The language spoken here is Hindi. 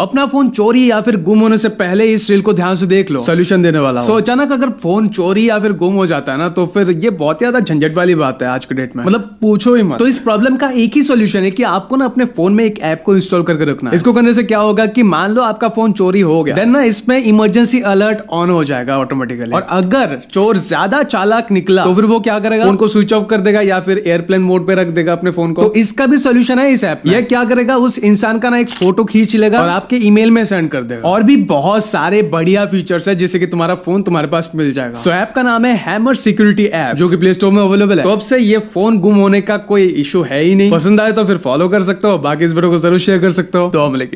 अपना फोन चोरी या फिर गुम होने से पहले इस रील को ध्यान से देख लो सोल्यूशन देने वाला सो तो so, अचानक अगर फोन चोरी या फिर गुम हो जाता है ना तो फिर ये बहुत ज्यादा झंझट वाली बात है आज के डेट में मतलब पूछो ही मत तो इस प्रॉब्लम का एक ही सोल्यूशन है कि आपको ना अपने फोन में एक ऐप को इंस्टॉल करके रखना इसको करने से क्या होगा की मान लो आपका फोन चोरी हो गया देन ना इसमें इमरजेंसी अलर्ट ऑन हो जाएगा ऑटोमेटिकली और अगर चोर ज्यादा चालाक निकला तो फिर वो क्या करेगा उनको स्विच ऑफ कर देगा या फिर एयरप्लेन मोड पे रख देगा अपने फोन को तो इसका भी सोल्यूशन है इस ऐप यह क्या करेगा उस इंसान का ना एक फोटो खींच लेगा आप आपके ईमेल में सेंड कर देगा और भी बहुत सारे बढ़िया फीचर्स है जैसे कि तुम्हारा फोन तुम्हारे पास मिल जाएगा सो ऐप का नाम है हैमर सिक्योरिटी ऐप जो कि प्ले स्टोर में अवेलेबल है तो अब से ये फोन गुम होने का कोई इशू है ही नहीं पसंद आए तो फिर फॉलो कर सकते हो बाकी इस वीडियो को जरूर शेयर कर सकते हो तो हम लेके